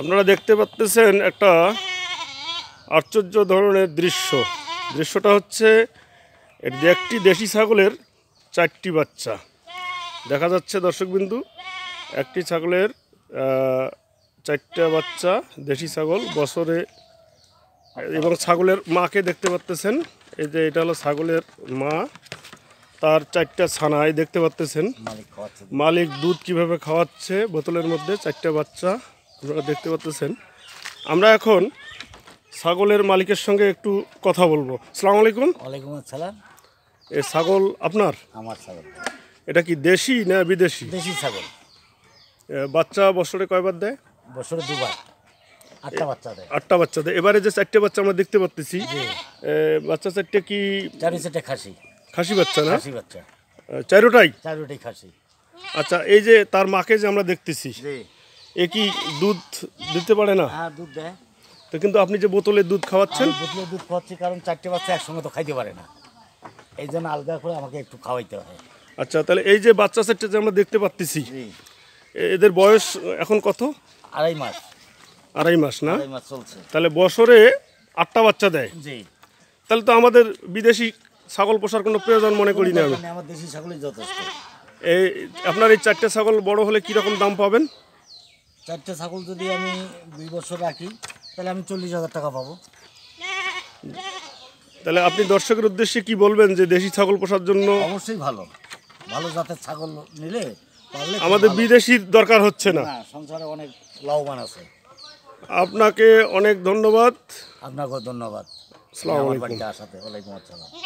আপনারা দেখতে পাচ্তেছেন একটা আশ্চর্য ধরনের দৃশ্য দৃশ্যটা হচ্ছে একটি দেশি ছাগলের চারটি বাচ্চা দেখা যাচ্ছে দর্শকবিন্দু একটি ছাগলের চারটা বাচ্চা দেশি ছাগল বছরে এবং ছাগলের মাকে দেখতে পাচ্তেছেন এই যে এটা হলো ছাগলের মা তার চারটা ছানায় দেখতে পাচ্তেছেন মালিক দুধ কিভাবে খাওয়াচ্ছে বোতলের মধ্যে চারটা বাচ্চা আপনারা দেখতে পাচ্ছেন আমরা এখন ছাগলের মালিকের সঙ্গে একটু কথা বলবো সালাম আলাইকুম ওয়ালাইকুম আসসালাম এ ছাগল আপনার আমার ছাগল এটা কি দেশি না বিদেশি দেশি ছাগল বাচ্চা বছরে কয়বার দেয় বছরে দুবার আটটা বাচ্চা দেয় আটটা বাচ্চা দেয় এবারে যে চারটে বাচ্চা আমরা দেখতে পাচ্ছি বাচ্চা চারটে কি চারি চারটে খাসি খাসি বাচ্চা না খাসি বাচ্চা চারোটাই চারোটাই খাসি আচ্ছা এই যে তার মাকে যে আমরা দেখতেছি এ কি দুধ দিতে পারে না হ্যাঁ দুধ দেয় তো কিন্তু আপনি যে বোতলে দুধ খাওয়াচ্ছেন বোতলে দুধ খাওয়াচ্ছি কারণ চারটে বাচ্চা একসঙ্গে তো খাইতে পারে না এই জন্য আলগা করে আমাকে একটু খাওয়াইতে হয় আচ্ছা তাহলে এই যে বাচ্চা সেটা যে আমরা দেখতে পাচ্ছি এদের বয়স এখন কত আড়াই মাস আড়াই মাস না তাহলে বছরে আটটা বাচ্চা দেয় জি তাহলে তো আমাদের বিদেশি ছাগল পোষার কোনো প্রয়োজন মনে করি না মানে আমার দেশি ছাগলই যথেষ্ট এই আপনার এই চারটে ছাগল বড় হলে কীরকম দাম পাবেন চারটে ছাগল যদি আমি দুই বছর রাখি তাহলে আমি চল্লিশ হাজার টাকা পাবো তাহলে আপনি দর্শকের উদ্দেশ্যে কি বলবেন যে দেশি ছাগল পোষার জন্য অবশ্যই ভালো ভালো জাতের ছাগল নিলে আমাদের বিদেশি দরকার হচ্ছে না সংসারে অনেক লাভবান আছে আপনাকে অনেক ধন্যবাদ আপনাকেও ধন্যবাদ আসাতে ওয়ালাইকুম আসসালাম